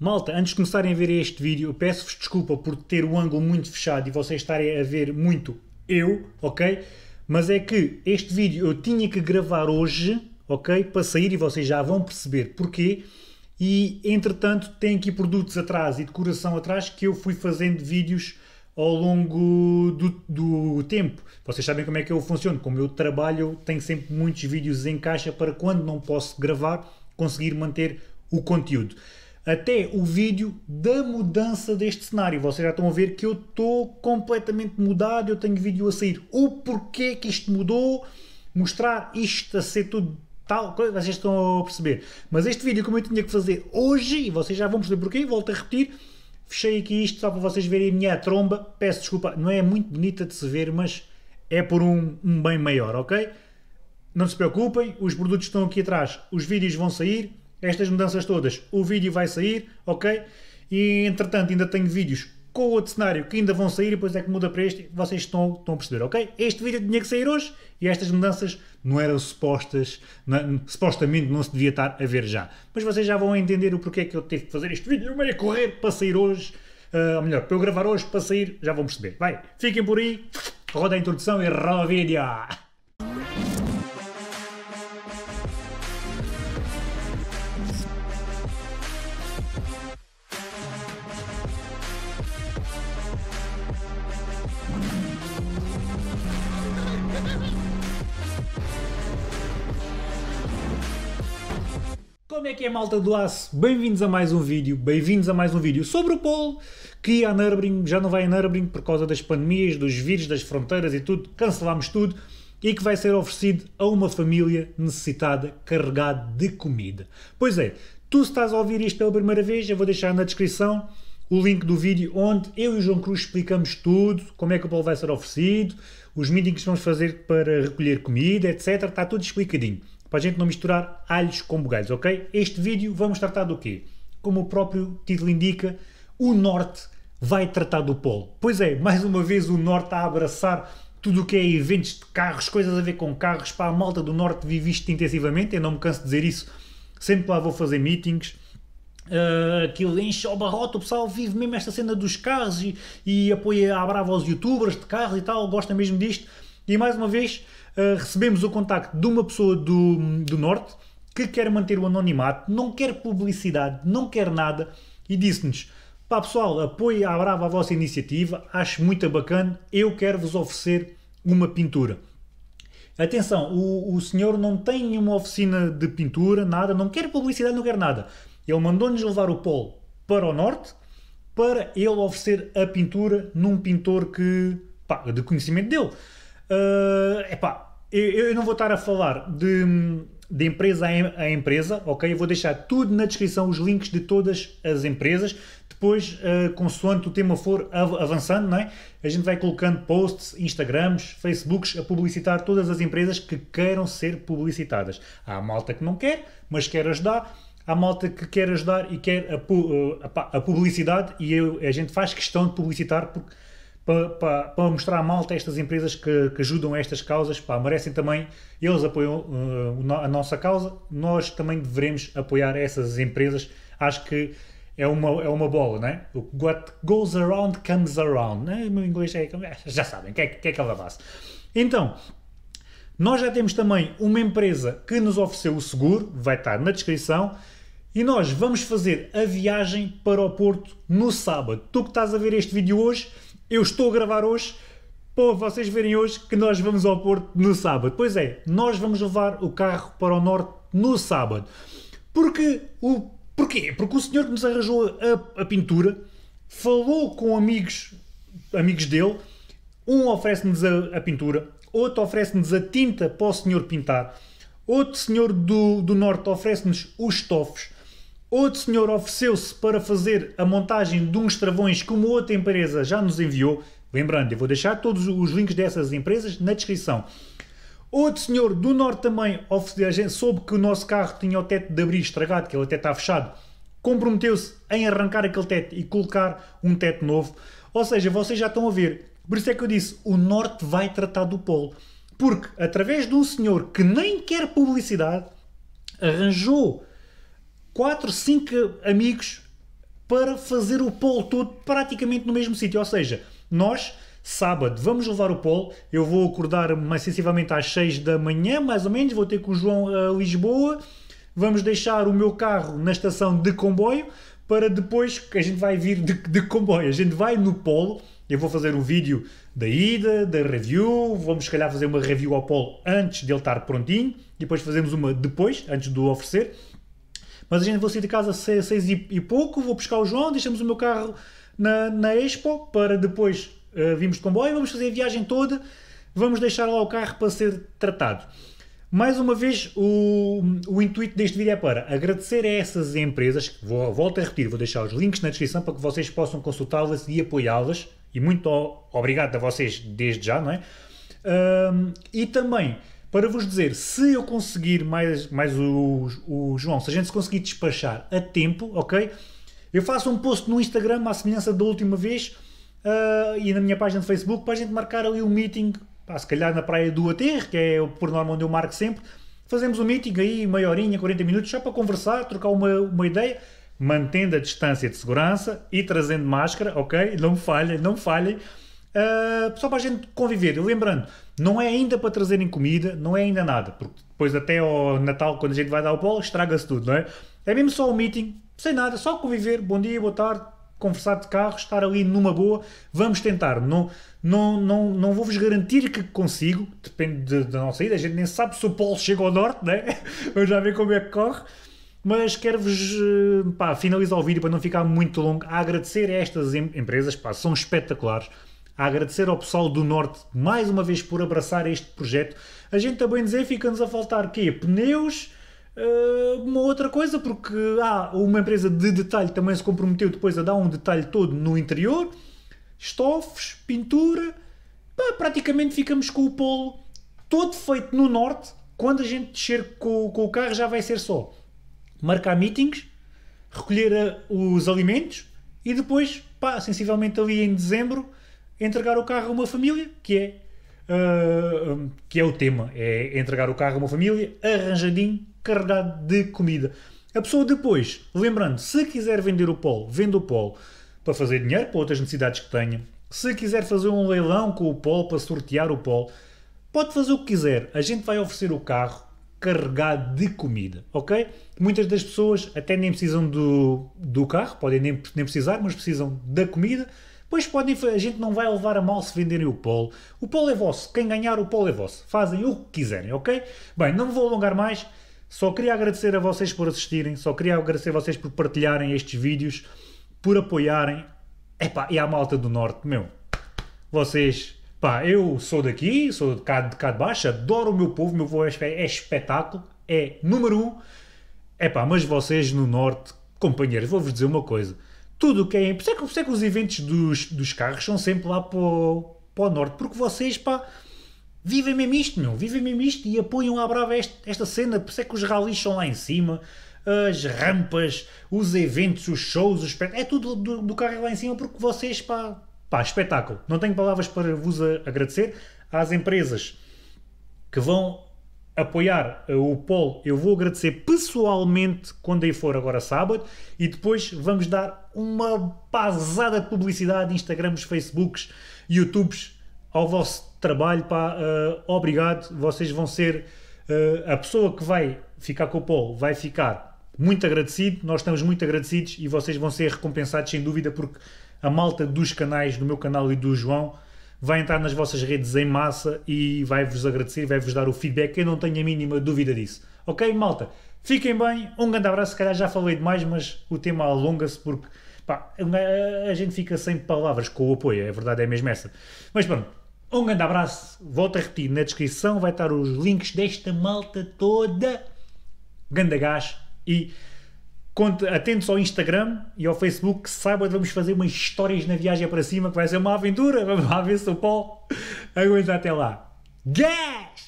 Malta, antes de começarem a ver este vídeo, peço-vos desculpa por ter o ângulo muito fechado e vocês estarem a ver muito eu, ok? Mas é que este vídeo eu tinha que gravar hoje, ok? Para sair e vocês já vão perceber porquê. E entretanto, tem aqui produtos atrás e decoração atrás que eu fui fazendo vídeos ao longo do, do, tempo. Vocês sabem como é que eu funciono, como eu trabalho, eu tenho sempre muitos vídeos em caixa para quando não posso gravar, conseguir manter o conteúdo até o vídeo da mudança deste cenário. Vocês já estão a ver que eu estou completamente mudado, eu tenho vídeo a sair. O porquê que isto mudou, mostrar isto a ser tudo tal coisa, vocês estão a perceber. Mas este vídeo, como eu tinha que fazer hoje, e vocês já vão perceber porquê, volto a repetir, fechei aqui isto só para vocês verem a minha tromba. Peço desculpa, não é muito bonita de se ver, mas é por um, um bem maior, ok? Não se preocupem, os produtos estão aqui atrás, os vídeos vão sair, estas mudanças todas, o vídeo vai sair, ok? E entretanto ainda tenho vídeos com outro cenário que ainda vão sair e depois é que muda para este, vocês estão, estão a perceber, ok? Este vídeo tinha que sair hoje e estas mudanças não eram supostas, não, é, supostamente não se devia estar a ver já. Mas vocês já vão entender o porquê que eu tive que fazer este vídeo, meio a correr para sair hoje, uh, ou melhor, para eu gravar hoje, para sair, já vão perceber. Vai, fiquem por aí, roda a introdução e roda o vídeo! Como é que é, malta do aço? Bem-vindos a mais um vídeo, bem-vindos a mais um vídeo sobre o Polo, que a Nürburgring já não vai a Nürburgring por causa das pandemias, dos vírus, das fronteiras e tudo, cancelámos tudo, e que vai ser oferecido a uma família necessitada, carregada de comida. Pois é, tu se estás a ouvir isto pela primeira vez, eu vou deixar na descrição o link do vídeo onde eu e o João Cruz explicamos tudo, como é que o Polo vai ser oferecido, os meetings que vamos fazer para recolher comida, etc. Está tudo explicadinho para a gente não misturar alhos com bugalhos, ok? Este vídeo vamos tratar do quê? Como o próprio título indica, o Norte vai tratar do Polo. Pois é, mais uma vez o Norte a abraçar tudo o que é eventos de carros, coisas a ver com carros, para a malta do Norte vive isto intensivamente, eu não me canso de dizer isso, sempre lá vou fazer meetings, Uh, aquilo enche ao barroto, o pessoal vive mesmo esta cena dos carros e, e apoia a brava aos youtubers de carros e tal, gosta mesmo disto. E mais uma vez, eh, recebemos o contacto de uma pessoa do, do Norte que quer manter o anonimato, não quer publicidade, não quer nada e disse-nos: pá pessoal, apoio à Brava a vossa iniciativa, acho muito bacana, eu quero vos oferecer uma pintura. Atenção, o, o senhor não tem nenhuma oficina de pintura, nada, não quer publicidade, não quer nada. Ele mandou-nos levar o Polo para o norte para ele oferecer a pintura num pintor que, pá, de conhecimento dele. Uh, epá, eu, eu não vou estar a falar de, de empresa a empresa, ok? Eu vou deixar tudo na descrição, os links de todas as empresas. Depois, uh, consoante o tema for avançando, não é? a gente vai colocando posts, Instagrams, Facebooks a publicitar todas as empresas que queiram ser publicitadas. Há a malta que não quer, mas quer ajudar. Há a malta que quer ajudar e quer a, eh, a, a publicidade e eu, a gente faz questão de publicitar porque para, para, mostrar à malta estas empresas que, que ajudam estas causas, pá, merecem também, eles apoiam uh, a nossa causa, nós também devemos apoiar essas empresas. Acho que é uma, é uma bola, né? O what goes around comes around. Né? O meu inglês é. Eh, já sabem, que é, que é aquela base. Então, nós já temos também uma empresa que nos ofereceu o seguro, vai estar na descrição. E nós vamos fazer a viagem para o Porto no sábado. Tu que estás a ver este vídeo hoje, eu estou a gravar hoje para vocês verem hoje que nós vamos ao Porto no sábado. Pois é, nós vamos levar o carro para o Norte no sábado. Porque o, porquê? Porque o senhor que nos arranjou a, a pintura falou com amigos, amigos dele. Um oferece-nos a, a, pintura, outro oferece-nos a tinta para o senhor pintar, outro senhor do, do Norte oferece-nos os estofos Outro senhor ofereceu-se para fazer a montagem de uns travões que uma outra empresa já nos enviou. Lembrando, eu vou deixar todos os links dessas empresas na descrição. Outro senhor do Norte também soube que o nosso carro tinha o teto de abrir estragado, que ele até está fechado. Comprometeu-se em arrancar aquele teto e colocar um teto novo. Ou seja, vocês já estão a ver. Por isso é que eu disse: o Norte vai tratar do Polo. Porque através de um senhor que nem quer publicidade, arranjou 4, 5 amigos para fazer o polo todo praticamente no mesmo sítio. Ou seja, nós, sábado, vamos levar o polo. Eu vou acordar mais sensivelmente às 6 da manhã, mais ou menos. Vou ter com o João a Lisboa. Vamos deixar o meu carro na estação de comboio para depois que a gente vai vir de, de comboio. A gente vai no polo. Eu vou fazer um vídeo da ida, da review. Vamos, se calhar, fazer uma review ao Polo antes dele estar prontinho. Depois fazemos uma depois, antes de o oferecer. Mas a gente vai sair de casa às seis, seis e, e, pouco, vou buscar o João, deixamos o meu carro na, na Expo para depois uh, eh, vimos de comboio, vamos fazer a viagem toda, vamos deixar lá o carro para ser tratado. Mais uma vez, o, o intuito deste vídeo é para agradecer a essas empresas, vou, volto a repetir, vou deixar os links na descrição para que vocês possam consultá-las e apoiá-las, e muito obrigado a vocês desde já, não é? Um, e também para vos dizer se eu conseguir mais, mais o, o João, se a gente conseguir despachar a tempo, ok? Eu faço um post no Instagram à semelhança da última vez uh, e na minha página de Facebook para a gente marcar ali um meeting, pá, se calhar na Praia do Aterro, que é por norma onde eu marco sempre. Fazemos um meeting aí, meia horinha, 40 minutos, só para conversar, trocar uma, uma ideia, mantendo a distância de segurança e trazendo máscara, ok? Não falhem, não falhem. Uh, só para a gente conviver. lembrando, não é ainda para trazerem comida, não é ainda nada, porque depois até ao Natal, quando a gente vai dar o bolo, estraga-se tudo, não é? É mesmo só um meeting, sem nada, só conviver, bom dia, boa tarde, conversar de carro, estar ali numa boa, vamos tentar. Não, não, não, não vou-vos garantir que consigo, depende da nossa ida, a gente nem sabe se o polo chega ao norte, é? vamos já ver como é que corre. Mas quero-vos eh, finalizar o vídeo para não ficar muito longo, a agradecer a estas em empresas, pá, são espetaculares a agradecer ao pessoal do Norte mais uma vez por abraçar este projeto. A gente também dizer, fica-nos a faltar quê? Pneus, eh, uma outra coisa, porque há ah, uma empresa de detalhe também se comprometeu depois a dar um detalhe todo no interior, estofes, pintura, pá, praticamente ficamos com o polo todo feito no Norte. Quando a gente descer com, com o carro já vai ser só marcar meetings, recolher eh, os alimentos e depois, pá, sensivelmente ali em dezembro, entregar o carro a uma família, que é, uh, que é o tema. É entregar o carro a uma família, arranjadinho, carregado de comida. A pessoa depois, lembrando, se quiser vender o polo, vende o polo para fazer dinheiro, para outras necessidades que tenha. Se quiser fazer um leilão com o polo, para sortear o polo, pode fazer o que quiser. A gente vai oferecer o carro carregado de comida, ok? Muitas das pessoas até nem precisam do, do carro, podem nem, nem precisar, mas precisam da comida Pois podem, a gente não vai levar a mal se venderem o polo. O polo é vosso, quem ganhar o polo é vosso. Fazem o que quiserem, ok? Bem, não me vou alongar mais. Só queria agradecer a vocês por assistirem, só queria agradecer a vocês por partilharem estes vídeos, por apoiarem. Epá, e à malta do Norte, meu. Vocês, pá, eu sou daqui, sou de cá de, cá de baixo, adoro o meu povo, o meu povo é, é espetáculo, é número um. Epá, mas vocês no Norte, companheiros, vou-vos dizer uma coisa tudo o que é. Por isso é que, por isso é que os eventos dos, dos carros são sempre lá para o, para o norte, porque vocês, pá, vivem mesmo isto, meu, vivem mesmo isto e apoiam à brava esta esta cena, por isso é que os rallies são lá em cima, as rampas, os eventos, os shows, os é tudo do, do carro lá em cima, porque vocês, pá, pá, espetáculo. Não tenho palavras para vos agradecer às empresas que vão apoiar o Paul, eu vou agradecer pessoalmente quando aí for agora sábado e depois vamos dar uma basada de publicidade, Instagrams, Facebooks, YouTubes ao vosso trabalho, pá, uh, obrigado, vocês vão ser uh, a pessoa que vai ficar com o Paul vai ficar muito agradecido, nós estamos muito agradecidos e vocês vão ser recompensados sem dúvida porque a malta dos canais, do meu canal e do João, vai entrar nas vossas redes em massa e vai-vos agradecer, vai-vos dar o feedback. Eu não tenho a mínima dúvida disso. Ok, malta? Fiquem bem, um grande abraço. Se calhar já falei demais, mas o tema alonga-se porque pá, a gente fica sem palavras com o apoio. é verdade é mesmo essa. Mas pronto, um grande abraço. Volto a repetir, na descrição vai estar os links desta malta toda. Ganda gás e atentos ao Instagram e ao Facebook que saiba que vamos fazer umas histórias na viagem para cima que vai ser uma aventura. Vamos lá ver se o Paulo aguenta até lá. Gas!